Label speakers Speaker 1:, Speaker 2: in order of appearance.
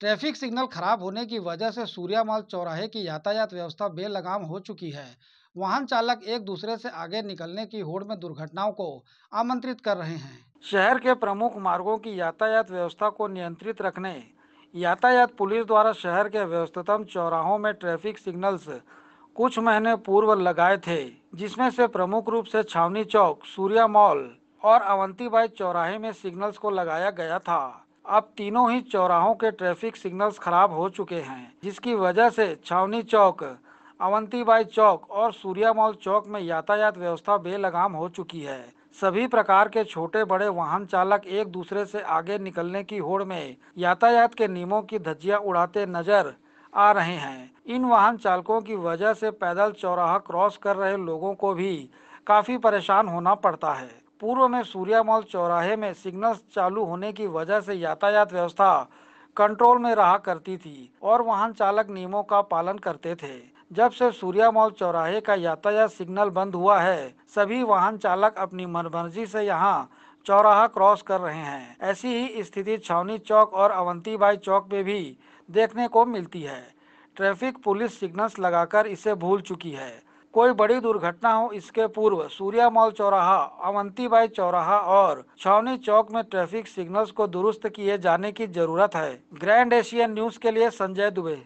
Speaker 1: traffic signal खराब होने की वजह से सूर्यामल चौराहे की यातायात व्यवस्था बेलगाम हो चुकी है वाहन चालक एक दूसरे से आगे निकलने की होड़ में दुर्घटनाओं को आमंत्रित कर रहे हैं शहर के प्रमुख मार्गों की यातायात व्यवस्था को नियंत्रित रखने यातायात पुलिस द्वारा शहर के व्यवस्थतम चौराहों में ट्रैफिक सिग्नल्स कुछ महीने पूर्व लगाए थे जिसमें से प्रमुख रूप से छावनी चौक सूर्या मॉल और अवंतीबाई चौराहे में सिग्नल्स को लगाया गया था अब तीनों ही चौराहों के ट्रैफिक सिग्नल्स खराब हो चुके हैं जिसकी वजह से छावनी चौक अवंतीबाई चौक और सूर्या मॉल चौक में यातायात व्यवस्था बेलगाम हो चुकी है सभी प्रकार के छोटे बड़े वाहन चालक एक दूसरे से आगे निकलने की होड़ में यातायात के नियमों की धज्जियां उड़ाते नजर आ रहे हैं इन वाहन चालकों की वजह से पैदल चौराहा क्रॉस कर रहे लोगों को भी काफी परेशान होना पड़ता है पूर्व में सूर्या मॉल चौराहे में सिग्नल चालू होने की वजह से यातायात व्यवस्था कंट्रोल में रहा करती थी और वाहन चालक नियमों का पालन करते थे जब से सूर्या मॉल चौराहे का यातायात सिग्नल बंद हुआ है सभी वाहन चालक अपनी मनमर्जी से यहाँ चौराहा क्रॉस कर रहे हैं ऐसी ही स्थिति छावनी चौक और अवंती बाई चौक में भी देखने को मिलती है ट्रैफिक पुलिस सिग्नल्स लगाकर इसे भूल चुकी है कोई बड़ी दुर्घटना हो इसके पूर्व सूर्या मॉल चौराहा अवंतीबाई चौराहा और छावनी चौक में ट्रैफिक सिग्नल्स को दुरुस्त किए जाने की जरूरत है ग्रैंड एशियन न्यूज के लिए संजय दुबे